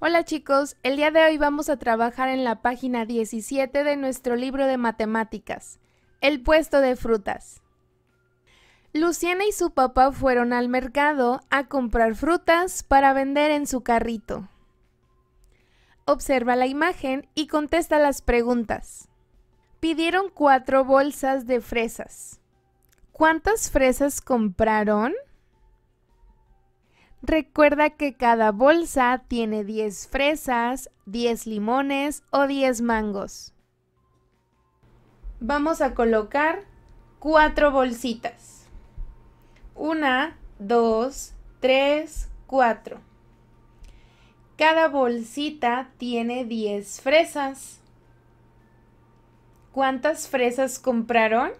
Hola chicos, el día de hoy vamos a trabajar en la página 17 de nuestro libro de matemáticas, el puesto de frutas. Luciana y su papá fueron al mercado a comprar frutas para vender en su carrito. Observa la imagen y contesta las preguntas. Pidieron cuatro bolsas de fresas. ¿Cuántas fresas compraron? Recuerda que cada bolsa tiene 10 fresas, 10 limones o 10 mangos. Vamos a colocar 4 bolsitas. 1, 2, 3, 4. Cada bolsita tiene 10 fresas. ¿Cuántas fresas compraron?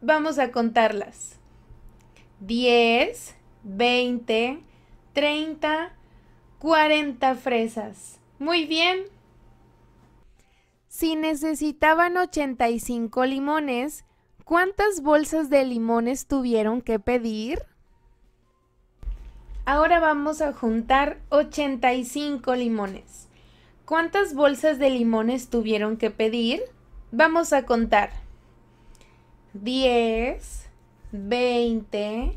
Vamos a contarlas. 10, 20, 30, 40 fresas. Muy bien. Si necesitaban 85 limones, ¿cuántas bolsas de limones tuvieron que pedir? Ahora vamos a juntar 85 limones. ¿Cuántas bolsas de limones tuvieron que pedir? Vamos a contar. 10, 20,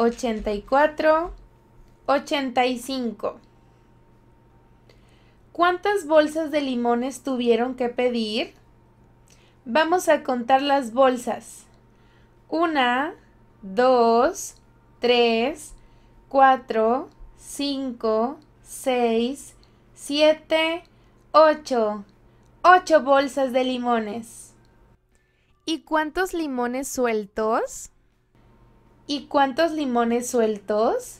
84, 85. ¿Cuántas bolsas de limones tuvieron que pedir? Vamos a contar las bolsas. 1, 2, 3, 4, 5, 6, 7, 8. 8 bolsas de limones. ¿Y cuántos limones sueltos? ¿Y cuántos limones sueltos?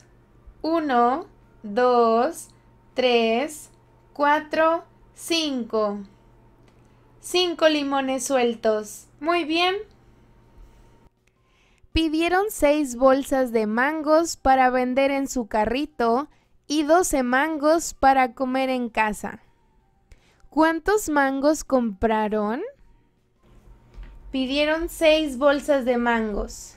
Uno, dos, tres, cuatro, cinco. Cinco limones sueltos. Muy bien. Pidieron seis bolsas de mangos para vender en su carrito y doce mangos para comer en casa. ¿Cuántos mangos compraron? Pidieron seis bolsas de mangos.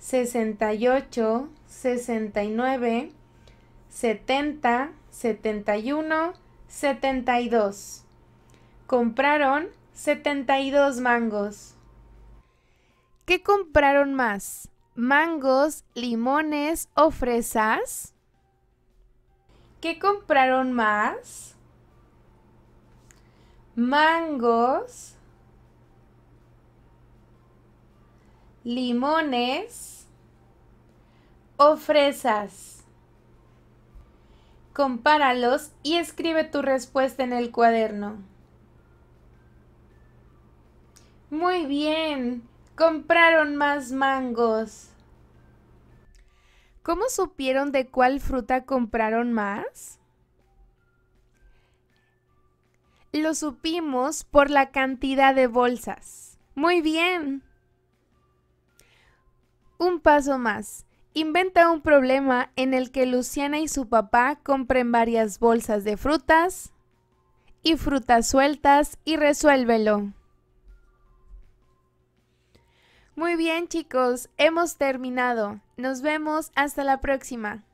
68, 69, 70, 71, 72. Compraron 72 mangos. ¿Qué compraron más? ¿Mangos, limones o fresas? ¿Qué compraron más? Mangos, limones o fresas. Compáralos y escribe tu respuesta en el cuaderno. Muy bien, compraron más mangos. ¿Cómo supieron de cuál fruta compraron más? Lo supimos por la cantidad de bolsas. Muy bien. Un paso más. Inventa un problema en el que Luciana y su papá compren varias bolsas de frutas y frutas sueltas y resuélvelo. Muy bien chicos, hemos terminado. Nos vemos hasta la próxima.